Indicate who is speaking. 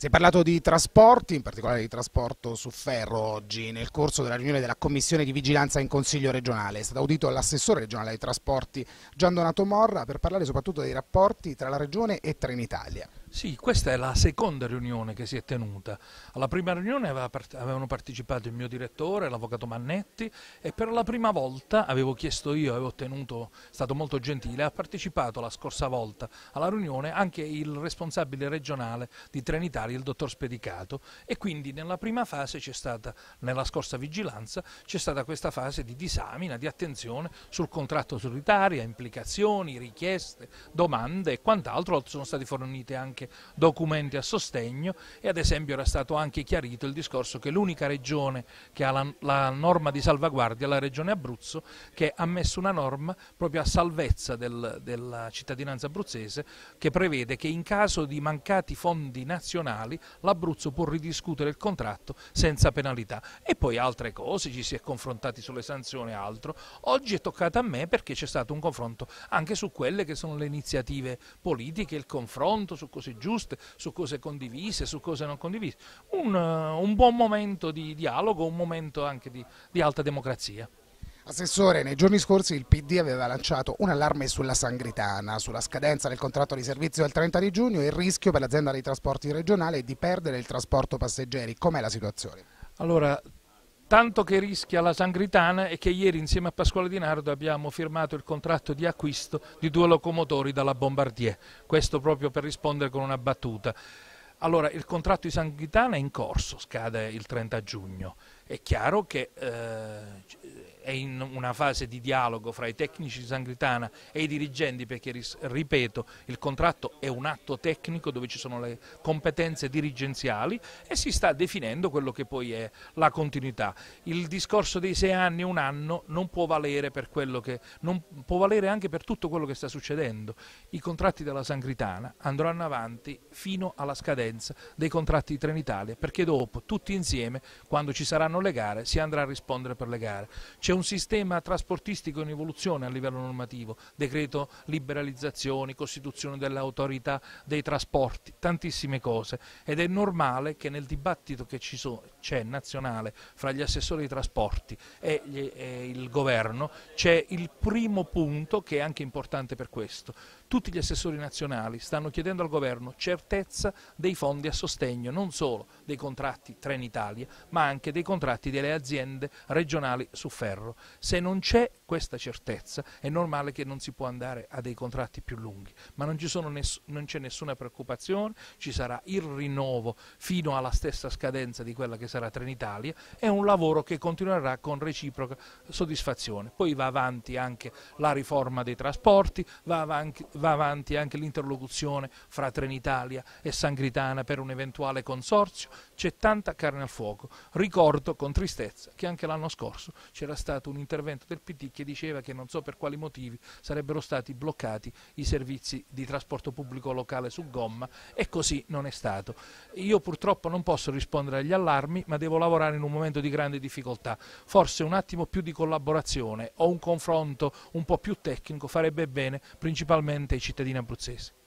Speaker 1: Si è parlato di trasporti, in particolare di trasporto su ferro oggi, nel corso della riunione della Commissione di Vigilanza in Consiglio regionale. È stato audito l'assessore regionale ai trasporti Gian Donato Morra per parlare soprattutto dei rapporti tra la Regione e Trenitalia.
Speaker 2: Sì, questa è la seconda riunione che si è tenuta. Alla prima riunione avevano partecipato il mio direttore, l'avvocato Mannetti e per la prima volta avevo chiesto io, avevo ottenuto, stato molto gentile, ha partecipato la scorsa volta alla riunione anche il responsabile regionale di Trenitalia, il dottor Spedicato e quindi nella prima fase c'è stata, nella scorsa vigilanza, c'è stata questa fase di disamina, di attenzione sul contratto solitario, implicazioni, richieste, domande e quant'altro, sono stati forniti anche documenti a sostegno e ad esempio era stato anche chiarito il discorso che l'unica regione che ha la, la norma di salvaguardia è la regione Abruzzo che ha messo una norma proprio a salvezza del, della cittadinanza abruzzese che prevede che in caso di mancati fondi nazionali l'Abruzzo può ridiscutere il contratto senza penalità e poi altre cose, ci si è confrontati sulle sanzioni e altro. Oggi è toccato a me perché c'è stato un confronto anche su quelle che sono le iniziative politiche, il confronto su così cose giuste, su cose condivise, su cose non condivise. Un, eh, un buon momento di dialogo, un momento anche di, di alta democrazia.
Speaker 1: Assessore, nei giorni scorsi il PD aveva lanciato un allarme sulla Sangritana, sulla scadenza del contratto di servizio del 30 di giugno e il rischio per l'azienda dei trasporti regionale di perdere il trasporto passeggeri. Com'è la situazione?
Speaker 2: Allora, tanto che rischia la Sangritana e che ieri insieme a Pasquale Di Nardo abbiamo firmato il contratto di acquisto di due locomotori dalla Bombardier, questo proprio per rispondere con una battuta. Allora, il contratto di Sangritana è in corso, scade il 30 giugno. È chiaro che eh, è in una fase di dialogo fra i tecnici di Sangritana e i dirigenti perché, ripeto, il contratto è un atto tecnico dove ci sono le competenze dirigenziali e si sta definendo quello che poi è la continuità. Il discorso dei sei anni e un anno non può valere per quello che non può valere anche per tutto quello che sta succedendo. I contratti della Sangritana andranno avanti fino alla scadenza dei contratti di Trenitalia perché dopo tutti insieme quando ci saranno saranno le gare, si andrà a rispondere per le gare. C'è un sistema trasportistico in evoluzione a livello normativo, decreto liberalizzazioni, costituzione dell'autorità dei trasporti, tantissime cose ed è normale che nel dibattito che c'è nazionale fra gli assessori dei trasporti e, gli, e il governo c'è il primo punto che è anche importante per questo, tutti gli assessori nazionali stanno chiedendo al governo certezza dei fondi a sostegno, non solo dei contratti Trenitalia, ma anche dei contratti delle aziende regionali su ferro. Se non c'è questa certezza è normale che non si può andare a dei contratti più lunghi, ma non, ness c'è nessuna preoccupazione, ci sarà il rinnovo fino alla stessa scadenza di quella che sarà Trenitalia, è un lavoro che continuerà con reciproca soddisfazione. Poi va avanti anche la riforma dei trasporti, va avanti, va avanti anche l'interlocuzione fra Trenitalia e Sangritana per un eventuale consorzio, c'è tanta carne al fuoco. Ricordo con tristezza che anche l'anno scorso c'era stato un intervento del PD che diceva che non so per quali motivi sarebbero stati bloccati i servizi di trasporto pubblico locale su gomma e così non è stato. Io purtroppo non posso rispondere agli allarmi ma devo lavorare in un momento di grande difficoltà. Forse un attimo più di collaborazione o un confronto un po' più tecnico farebbe bene principalmente ai cittadini abruzzesi.